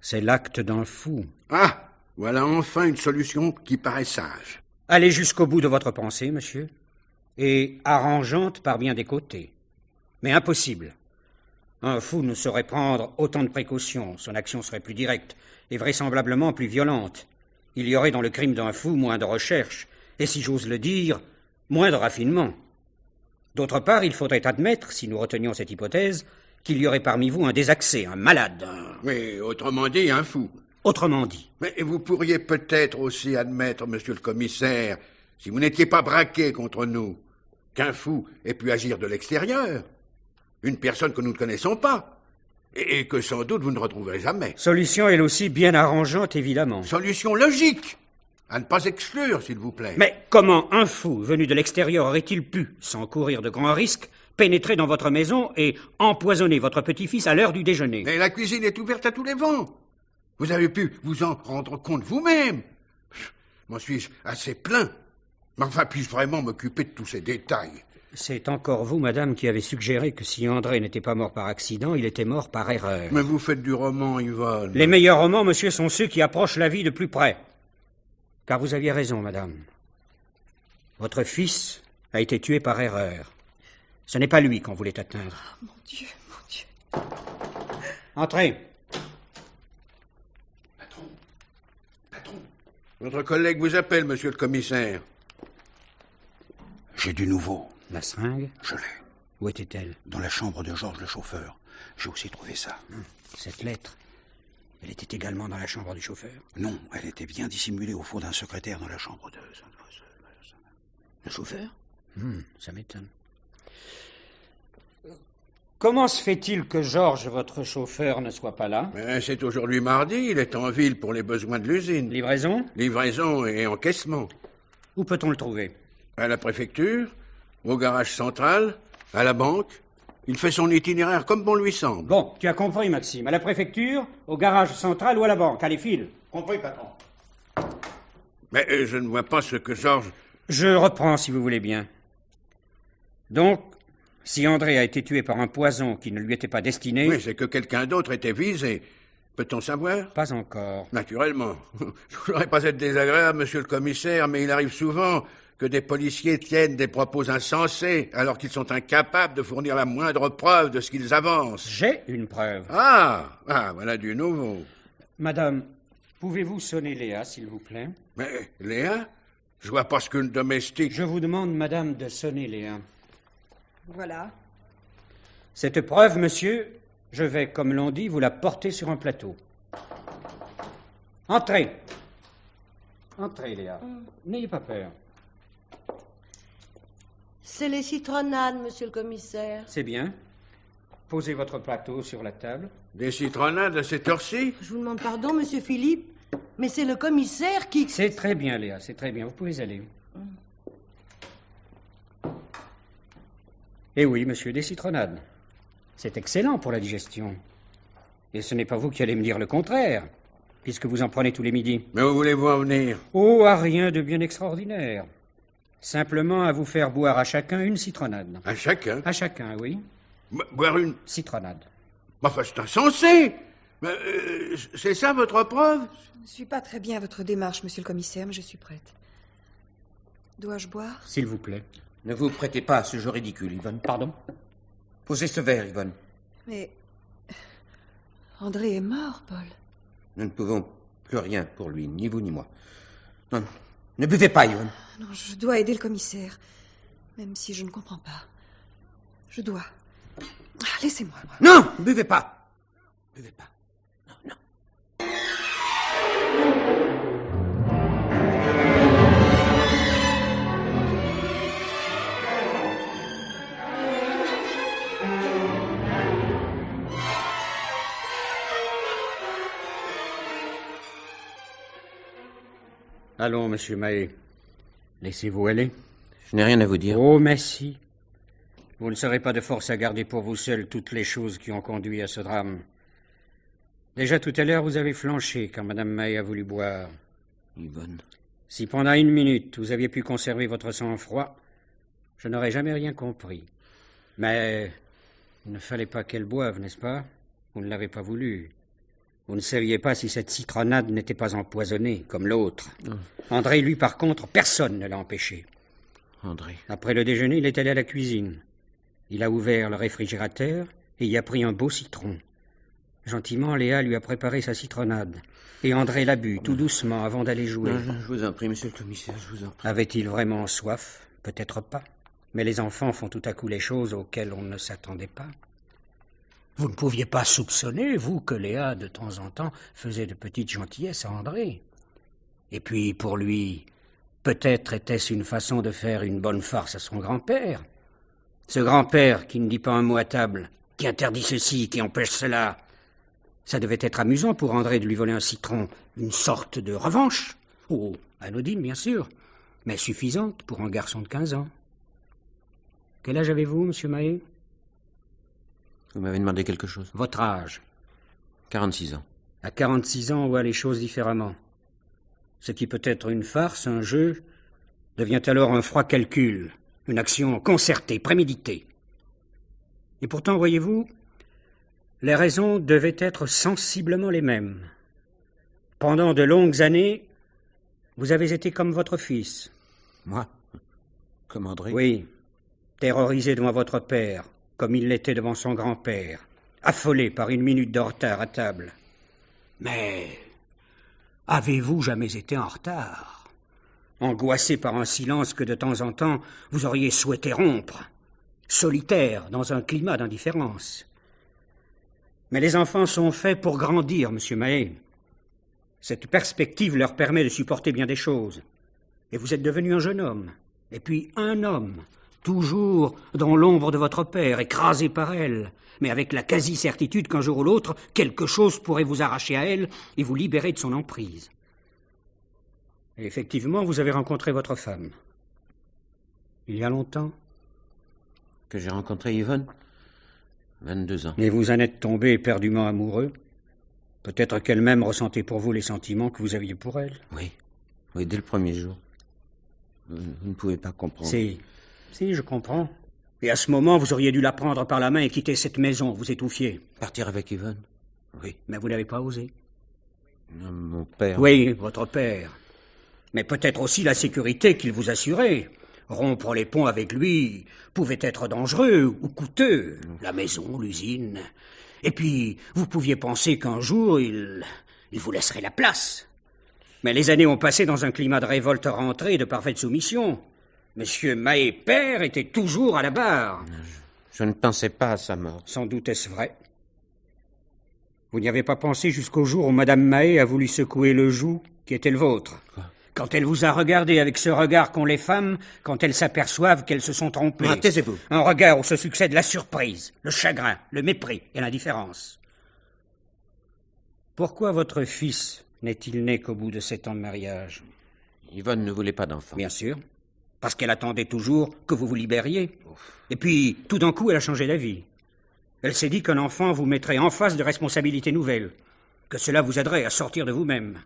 C'est l'acte d'un fou. Ah Voilà enfin une solution qui paraît sage. Allez jusqu'au bout de votre pensée, monsieur, et arrangeante par bien des côtés. Mais impossible. Un fou ne saurait prendre autant de précautions, son action serait plus directe et vraisemblablement plus violente. Il y aurait dans le crime d'un fou moins de recherches et si j'ose le dire, moins de raffinement. D'autre part, il faudrait admettre, si nous retenions cette hypothèse, qu'il y aurait parmi vous un désaxé, un malade. Mais autrement dit, un fou. Autrement dit. Mais vous pourriez peut-être aussi admettre, monsieur le commissaire, si vous n'étiez pas braqué contre nous, qu'un fou ait pu agir de l'extérieur, une personne que nous ne connaissons pas, et que sans doute vous ne retrouverez jamais. Solution, elle aussi, bien arrangeante, évidemment. Solution logique à ne pas exclure, s'il vous plaît. Mais comment un fou venu de l'extérieur aurait-il pu, sans courir de grands risques, pénétrer dans votre maison et empoisonner votre petit-fils à l'heure du déjeuner Mais la cuisine est ouverte à tous les vents. Vous avez pu vous en rendre compte vous-même. M'en suis-je assez plein. Mais enfin, puis-je vraiment m'occuper de tous ces détails c'est encore vous, madame, qui avez suggéré que si André n'était pas mort par accident, il était mort par erreur. Mais vous faites du roman, Yvonne. Les meilleurs romans, monsieur, sont ceux qui approchent la vie de plus près car vous aviez raison, madame. Votre fils a été tué par erreur. Ce n'est pas lui qu'on voulait atteindre. Ah mon Dieu, mon Dieu. Entrez. Patron. Patron. Votre collègue vous appelle, monsieur le commissaire. J'ai du nouveau. La seringue Je l'ai. Où était-elle Dans la chambre de Georges le chauffeur. J'ai aussi trouvé ça. Ah, cette lettre. Elle était également dans la chambre du chauffeur Non, elle était bien dissimulée au fond d'un secrétaire dans la chambre de... Le chauffeur hmm, Ça m'étonne. Comment se fait-il que Georges, votre chauffeur, ne soit pas là euh, C'est aujourd'hui mardi, il est en ville pour les besoins de l'usine. Livraison Livraison et encaissement. Où peut-on le trouver À la préfecture, au garage central, à la banque, il fait son itinéraire comme bon lui semble. Bon, tu as compris, Maxime. À la préfecture, au garage central ou à la banque. Allez, file. Compris, patron. Mais euh, je ne vois pas ce que Georges. Je reprends, si vous voulez bien. Donc, si André a été tué par un poison qui ne lui était pas destiné. Oui, c'est que quelqu'un d'autre était visé. Peut-on savoir Pas encore. Naturellement. Je voudrais pas être désagréable, monsieur le commissaire, mais il arrive souvent que des policiers tiennent des propos insensés alors qu'ils sont incapables de fournir la moindre preuve de ce qu'ils avancent. J'ai une preuve. Ah, ah, voilà du nouveau. Madame, pouvez-vous sonner Léa, s'il vous plaît Mais Léa Je vois pas ce qu'une domestique. Je vous demande, madame, de sonner Léa. Voilà. Cette preuve, monsieur, je vais, comme l'on dit, vous la porter sur un plateau. Entrez. Entrez, Léa. Hum. N'ayez pas peur. C'est les citronnades, monsieur le commissaire. C'est bien. Posez votre plateau sur la table. Des citronnades à cette Je vous demande pardon, monsieur Philippe, mais c'est le commissaire qui. C'est très bien, Léa, c'est très bien. Vous pouvez aller. Eh oui, monsieur, des citronnades. C'est excellent pour la digestion. Et ce n'est pas vous qui allez me dire le contraire, puisque vous en prenez tous les midis. Mais où voulez-vous en venir Oh, à rien de bien extraordinaire. Simplement à vous faire boire à chacun une citronnade. À chacun À chacun, oui. boire une Citronnade. Enfin, c'est insensé Mais... Euh, c'est ça votre preuve Je ne suis pas très bien à votre démarche, monsieur le commissaire, mais je suis prête. Dois-je boire S'il vous plaît. Ne vous prêtez pas à ce jeu ridicule, Yvonne. Pardon Posez ce verre, Yvonne. Mais. André est mort, Paul. Nous ne pouvons plus rien pour lui, ni vous ni moi. non. Ne buvez pas, Yoon. Ah, non, je dois aider le commissaire. Même si je ne comprends pas. Je dois. Ah, laissez-moi. Non, ne buvez pas. Ne Buvez pas. Allons, monsieur Mahé. Laissez-vous aller. Je n'ai rien à vous dire. Oh, merci. Vous ne serez pas de force à garder pour vous seul toutes les choses qui ont conduit à ce drame. Déjà tout à l'heure, vous avez flanché quand Madame May a voulu boire. Yvonne. Si pendant une minute vous aviez pu conserver votre sang-froid, je n'aurais jamais rien compris. Mais il ne fallait pas qu'elle boive, n'est-ce pas Vous ne l'avez pas voulu. Vous ne saviez pas si cette citronnade n'était pas empoisonnée, comme l'autre. Ah. André, lui, par contre, personne ne l'a empêché. André. Après le déjeuner, il est allé à la cuisine. Il a ouvert le réfrigérateur et y a pris un beau citron. Gentiment, Léa lui a préparé sa citronnade. Et André l'a bu, tout doucement, avant d'aller jouer. Ah, je vous en prie, monsieur le commissaire, je vous en prie. Avait-il vraiment soif Peut-être pas. Mais les enfants font tout à coup les choses auxquelles on ne s'attendait pas. Vous ne pouviez pas soupçonner, vous, que Léa, de temps en temps, faisait de petites gentillesses à André. Et puis, pour lui, peut-être était-ce une façon de faire une bonne farce à son grand-père. Ce grand-père qui ne dit pas un mot à table, qui interdit ceci, qui empêche cela. Ça devait être amusant pour André de lui voler un citron, une sorte de revanche. Oh, anodine, bien sûr, mais suffisante pour un garçon de quinze ans. Quel âge avez-vous, monsieur Maé vous m'avez demandé quelque chose. Votre âge 46 ans. À 46 ans, on voit les choses différemment. Ce qui peut être une farce, un jeu, devient alors un froid calcul, une action concertée, préméditée. Et pourtant, voyez-vous, les raisons devaient être sensiblement les mêmes. Pendant de longues années, vous avez été comme votre fils. Moi Comme André Oui, terrorisé devant votre père, comme il l'était devant son grand-père, affolé par une minute de retard à table. Mais avez-vous jamais été en retard Angoissé par un silence que de temps en temps vous auriez souhaité rompre, solitaire dans un climat d'indifférence. Mais les enfants sont faits pour grandir, monsieur Mahé. Cette perspective leur permet de supporter bien des choses. Et vous êtes devenu un jeune homme, et puis un homme, toujours dans l'ombre de votre père, écrasé par elle, mais avec la quasi-certitude qu'un jour ou l'autre, quelque chose pourrait vous arracher à elle et vous libérer de son emprise. effectivement, vous avez rencontré votre femme. Il y a longtemps Que j'ai rencontré Yvonne 22 ans. Et vous en êtes tombé éperdument amoureux Peut-être qu'elle-même ressentait pour vous les sentiments que vous aviez pour elle. Oui, oui, dès le premier jour. Vous ne pouvez pas comprendre. C'est... Si, je comprends. Et à ce moment, vous auriez dû la prendre par la main et quitter cette maison, vous étouffiez. Partir avec Yvonne Oui. Mais vous n'avez pas osé. Euh, mon père. Oui, votre père. Mais peut-être aussi la sécurité qu'il vous assurait. Rompre les ponts avec lui pouvait être dangereux ou coûteux. La maison, l'usine. Et puis, vous pouviez penser qu'un jour, il, il vous laisserait la place. Mais les années ont passé dans un climat de révolte rentrée et de parfaite soumission. Monsieur Mahé Père était toujours à la barre. Je ne pensais pas à sa mort. Sans doute est-ce vrai. Vous n'y avez pas pensé jusqu'au jour où Madame Mahé a voulu secouer le joug qui était le vôtre. Quand elle vous a regardé avec ce regard qu'ont les femmes quand elles s'aperçoivent qu'elles se sont trompées. Ah, taisez-vous. Un regard où se succèdent la surprise, le chagrin, le mépris et l'indifférence. Pourquoi votre fils n'est-il né qu'au bout de sept ans de mariage Yvonne ne voulait pas d'enfant. Bien sûr. Parce qu'elle attendait toujours que vous vous libériez. Et puis, tout d'un coup, elle a changé d'avis. Elle s'est dit qu'un enfant vous mettrait en face de responsabilités nouvelles, que cela vous aiderait à sortir de vous-même.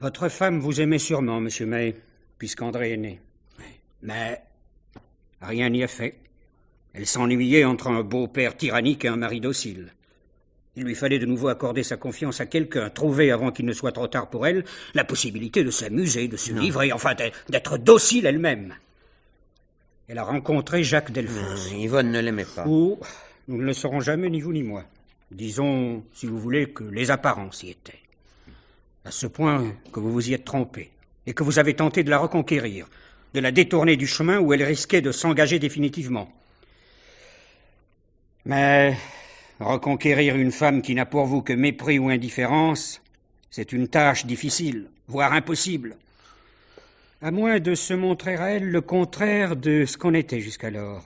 Votre femme vous aimait sûrement, monsieur May, puisqu'André est né. Mais rien n'y a fait. Elle s'ennuyait entre un beau-père tyrannique et un mari docile. Il lui fallait de nouveau accorder sa confiance à quelqu'un, trouver avant qu'il ne soit trop tard pour elle la possibilité de s'amuser, de se livrer, enfin d'être docile elle-même. Elle a rencontré Jacques Delphine. Yvonne ne l'aimait pas. Ou nous ne le saurons jamais, ni vous ni moi. Disons, si vous voulez, que les apparences y étaient. À ce point que vous vous y êtes trompé et que vous avez tenté de la reconquérir, de la détourner du chemin où elle risquait de s'engager définitivement. Mais Reconquérir une femme qui n'a pour vous que mépris ou indifférence, c'est une tâche difficile, voire impossible, à moins de se montrer à elle le contraire de ce qu'on était jusqu'alors.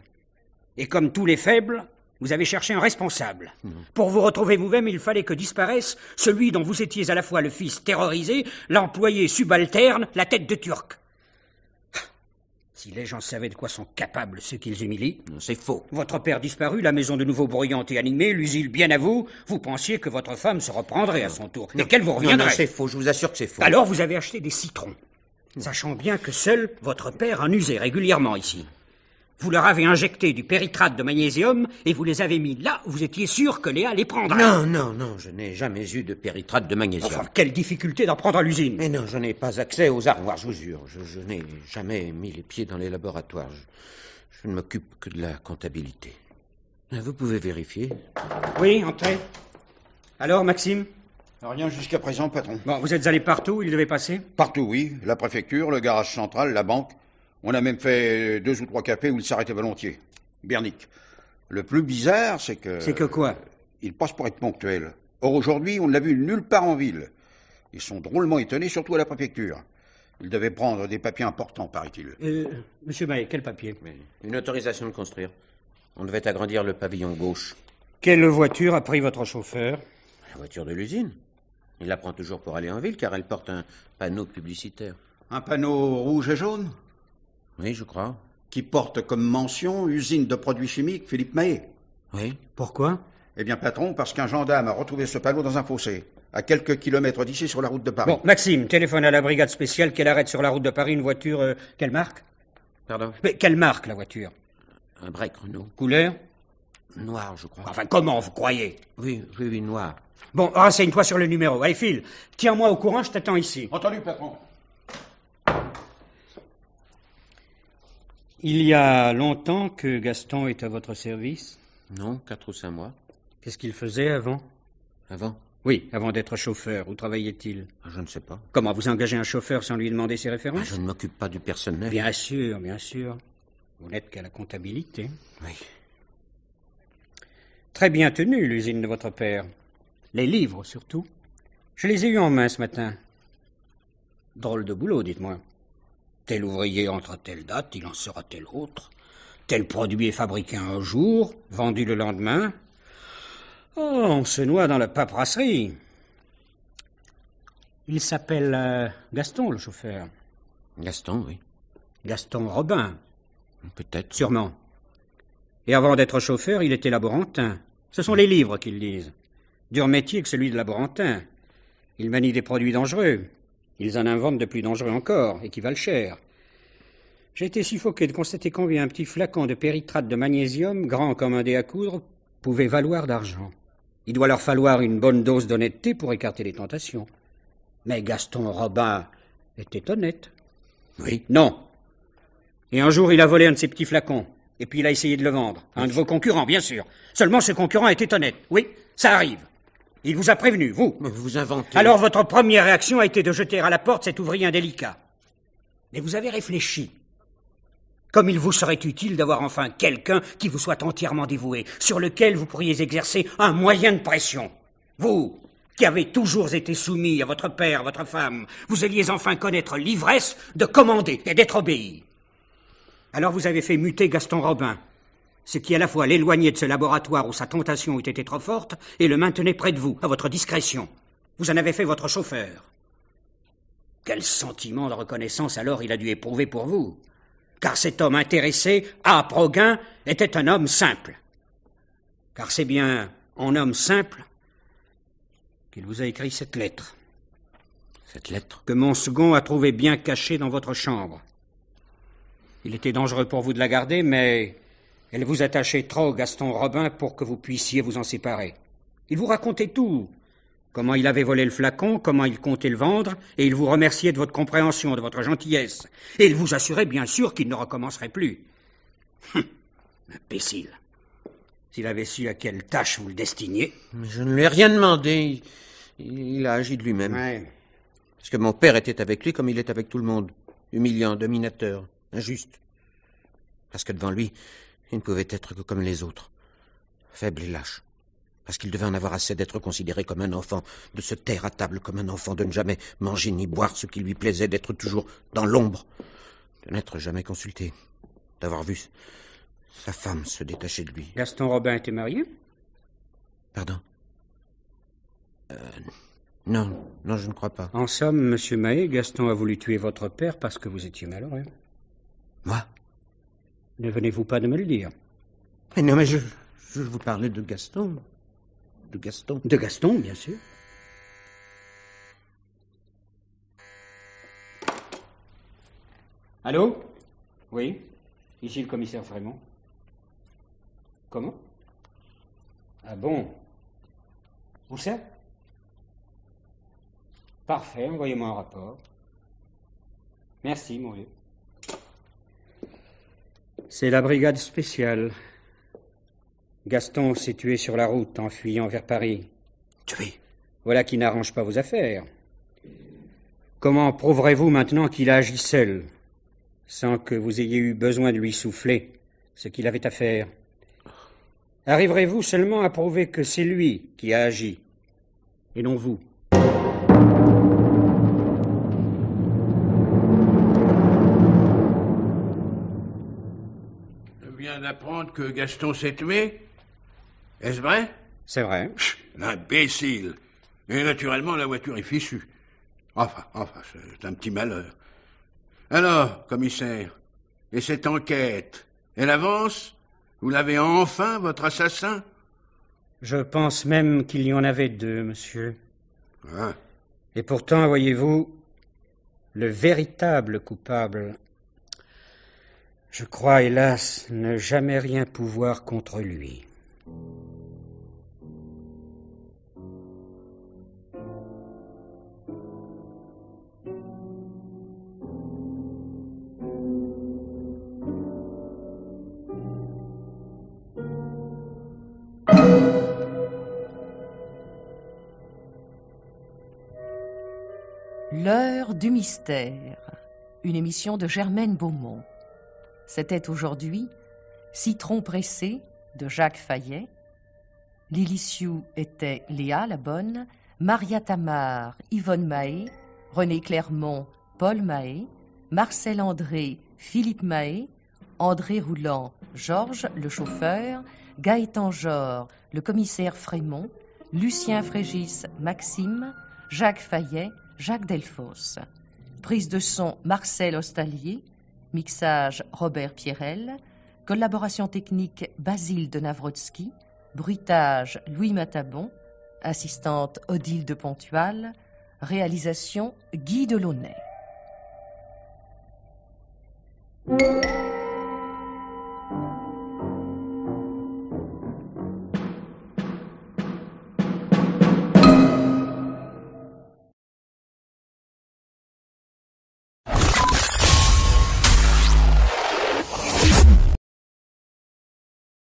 Et comme tous les faibles, vous avez cherché un responsable. Mhm. Pour vous retrouver vous-même, il fallait que disparaisse celui dont vous étiez à la fois le fils terrorisé, l'employé subalterne, la tête de Turc. Si les gens savaient de quoi sont capables ceux qu'ils humilient. C'est faux. Votre père disparu, la maison de nouveau bruyante et animée, l'usile bien à vous. Vous pensiez que votre femme se reprendrait à son tour Mais qu'elle vous reviendrait. c'est faux, je vous assure que c'est faux. Alors vous avez acheté des citrons, sachant bien que seul votre père en usait régulièrement ici. Vous leur avez injecté du péritrate de magnésium et vous les avez mis là où vous étiez sûr que Léa les prendre. Non, non, non, je n'ai jamais eu de péritrate de magnésium. quelle difficulté d'en prendre à l'usine. Mais non, je n'ai pas accès aux armoires, je vous jure. Je, n'ai jamais mis les pieds dans les laboratoires. Je, ne m'occupe que de la comptabilité. Euh, vous pouvez vérifier. Oui, entrez. Alors, Maxime Rien jusqu'à présent, patron. Bon, vous êtes allé partout, où il devait passer Partout, oui. La préfecture, le garage central, la banque. On a même fait deux ou trois cafés où il s'arrêtait volontiers. Bernic. Le plus bizarre, c'est que. C'est que quoi Il passe pour être ponctuel. Or, aujourd'hui, on ne l'a vu nulle part en ville. Ils sont drôlement étonnés, surtout à la préfecture. Il devait prendre des papiers importants, paraît-il. Euh, monsieur May, quel papier Une autorisation de construire. On devait agrandir le pavillon gauche. Quelle voiture a pris votre chauffeur La voiture de l'usine. Il la prend toujours pour aller en ville car elle porte un panneau publicitaire. Un panneau rouge et jaune oui, je crois. Qui porte comme mention usine de produits chimiques Philippe Maé. Oui. Pourquoi Eh bien, patron, parce qu'un gendarme a retrouvé ce panneau dans un fossé, à quelques kilomètres d'ici sur la route de Paris. Bon, Maxime, téléphone à la brigade spéciale qu'elle arrête sur la route de Paris une voiture. Euh, quelle marque Pardon Mais quelle marque la voiture Un break Renault. Couleur Noir, je crois. Enfin, comment vous croyez Oui, oui, oui, noir. Bon, renseigne-toi sur le numéro. Allez, file. Tiens-moi au courant, je t'attends ici. Entendu, patron. Il y a longtemps que Gaston est à votre service Non, quatre ou cinq mois. Qu'est-ce qu'il faisait avant Avant Oui, avant d'être chauffeur. Où travaillait-il Je ne sais pas. Comment vous engagez un chauffeur sans lui demander ses ah, références Je ne m'occupe pas du personnel. Bien sûr, bien sûr. Vous n'êtes qu'à la comptabilité. Oui. Très bien tenue, l'usine de votre père. Les livres, surtout. Je les ai eus en main ce matin. Drôle de boulot, dites-moi. Tel ouvrier entre à telle date, il en sera tel autre. Tel produit est fabriqué un jour, vendu le lendemain. Oh, on se noie dans la paperasserie. Il s'appelle euh, Gaston, le chauffeur. Gaston, oui. Gaston Robin. Peut-être. Sûrement. Et avant d'être chauffeur, il était laborantin. Ce sont les livres qu'ils disent. Dur métier que celui de laborantin. Il manie des produits dangereux. Ils en inventent de plus dangereux encore, et qui valent cher. J'ai été suffoqué de constater combien un petit flacon de péritrate de magnésium, grand comme un dé à coudre, pouvait valoir d'argent. Il doit leur falloir une bonne dose d'honnêteté pour écarter les tentations. Mais Gaston Robin était honnête. Oui. Non. Et un jour, il a volé un de ses petits flacons. Et puis il a essayé de le vendre un de vos concurrents, bien sûr. Seulement, ce concurrent était honnête. Oui, ça arrive. Il vous a prévenu, vous Mais vous inventez. Alors votre première réaction a été de jeter à la porte cet ouvrier indélicat. Mais vous avez réfléchi. Comme il vous serait utile d'avoir enfin quelqu'un qui vous soit entièrement dévoué, sur lequel vous pourriez exercer un moyen de pression. Vous, qui avez toujours été soumis à votre père, votre femme, vous alliez enfin connaître l'ivresse de commander et d'être obéi. Alors vous avez fait muter Gaston Robin, ce qui à la fois l'éloignait de ce laboratoire où sa tentation eût été trop forte et le maintenait près de vous, à votre discrétion. Vous en avez fait votre chauffeur. Quel sentiment de reconnaissance alors il a dû éprouver pour vous Car cet homme intéressé, à Proguin, était un homme simple. Car c'est bien en homme simple qu'il vous a écrit cette lettre. Cette lettre Que mon second a trouvée bien cachée dans votre chambre. Il était dangereux pour vous de la garder, mais elle vous attachait trop, Gaston Robin, pour que vous puissiez vous en séparer. Il vous racontait tout. Comment il avait volé le flacon, comment il comptait le vendre, et il vous remerciait de votre compréhension, de votre gentillesse. Et il vous assurait, bien sûr, qu'il ne recommencerait plus. Hum, imbécile. S'il avait su à quelle tâche vous le destiniez. Je ne lui ai rien demandé. Il a agi de lui-même. Oui. Parce que mon père était avec lui comme il est avec tout le monde. Humiliant, dominateur, injuste. Parce que devant lui, il ne pouvait être que comme les autres, faible et lâche, parce qu'il devait en avoir assez d'être considéré comme un enfant, de se taire à table comme un enfant, de ne jamais manger ni boire ce qui lui plaisait, d'être toujours dans l'ombre, de n'être jamais consulté, d'avoir vu sa femme se détacher de lui. Gaston Robin était marié Pardon euh, Non, non, je ne crois pas. En somme, Monsieur Mahé, Gaston a voulu tuer votre père parce que vous étiez malheureux. Moi ne venez-vous pas de me le dire Non, mais je, je vous parlais de Gaston. De Gaston De Gaston, bien sûr. Allô Oui, ici le commissaire Frémont. Comment Ah bon Où ça Parfait, envoyez-moi un rapport. Merci, mon vieux. C'est la brigade spéciale. Gaston s'est tué sur la route en fuyant vers Paris. Tué Voilà qui n'arrange pas vos affaires. Comment prouverez-vous maintenant qu'il a agi seul, sans que vous ayez eu besoin de lui souffler ce qu'il avait à faire Arriverez-vous seulement à prouver que c'est lui qui a agi, et non vous d'apprendre que Gaston s'est tué Est-ce vrai C'est vrai. L'imbécile Et naturellement, la voiture est fichue. Enfin, enfin, c'est un petit malheur. Alors, commissaire, et cette enquête, elle avance Vous l'avez enfin, votre assassin Je pense même qu'il y en avait deux, monsieur. Ah. Et pourtant, voyez-vous, le véritable coupable je crois, hélas, ne jamais rien pouvoir contre lui. L'heure du mystère, une émission de Germaine Beaumont. C'était aujourd'hui Citron pressé de Jacques Fayet. Sioux était Léa la Bonne, Maria Tamar, Yvonne Mahé, René Clermont, Paul Mahé, Marcel André, Philippe Mahé, André Roulant, Georges le chauffeur, Gaëtan Jor, le commissaire Frémont, Lucien Frégis, Maxime, Jacques Fayet, Jacques Delfos. Prise de son Marcel Ostalier, Mixage Robert Pierrel. Collaboration technique Basile de Navrotsky. Bruitage Louis Matabon. Assistante Odile de Pontual. Réalisation Guy Delaunay.